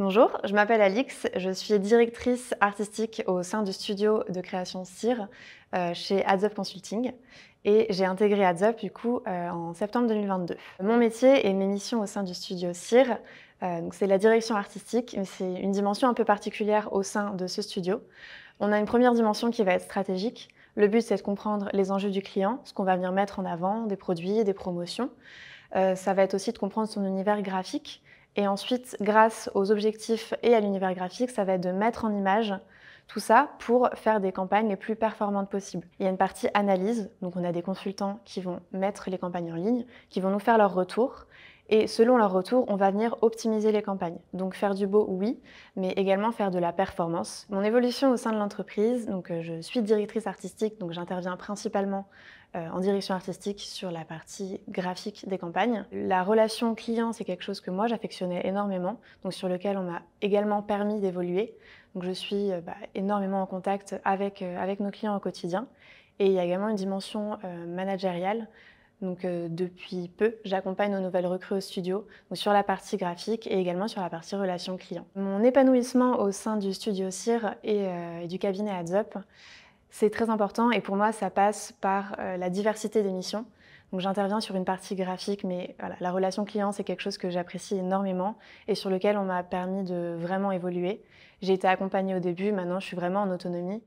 Bonjour, je m'appelle Alix, je suis directrice artistique au sein du studio de création CIR euh, chez Adzop Consulting et j'ai intégré Ads du coup euh, en septembre 2022. Mon métier et mes missions au sein du studio CIR, euh, c'est la direction artistique, mais c'est une dimension un peu particulière au sein de ce studio. On a une première dimension qui va être stratégique. Le but, c'est de comprendre les enjeux du client, ce qu'on va venir mettre en avant, des produits, des promotions. ça va être aussi de comprendre son univers graphique et ensuite, grâce aux objectifs et à l'univers graphique, ça va être de mettre en image tout ça pour faire des campagnes les plus performantes possibles. Il y a une partie analyse, donc on a des consultants qui vont mettre les campagnes en ligne, qui vont nous faire leur retour, et selon leur retour, on va venir optimiser les campagnes. Donc faire du beau, oui, mais également faire de la performance. Mon évolution au sein de l'entreprise, donc euh, je suis directrice artistique, donc j'interviens principalement euh, en direction artistique sur la partie graphique des campagnes. La relation client, c'est quelque chose que moi j'affectionnais énormément, donc sur lequel on m'a également permis d'évoluer. Donc je suis euh, bah, énormément en contact avec, nos clients au quotidien. Et il y a également une dimension managériale donc euh, depuis peu, j'accompagne nos nouvelles recrues au studio, sur la partie graphique et également sur la partie relation client. Mon épanouissement au sein du studio CIR euh, et, du cabinet Adzup, c'est très important et pour moi, ça passe par euh, la diversité des missions. Donc j'interviens sur une partie graphique, mais la relation client, c'est quelque chose que j'apprécie énormément et sur lequel on m'a permis de vraiment évoluer. J'ai été accompagnée au début, maintenant je suis vraiment en autonomie.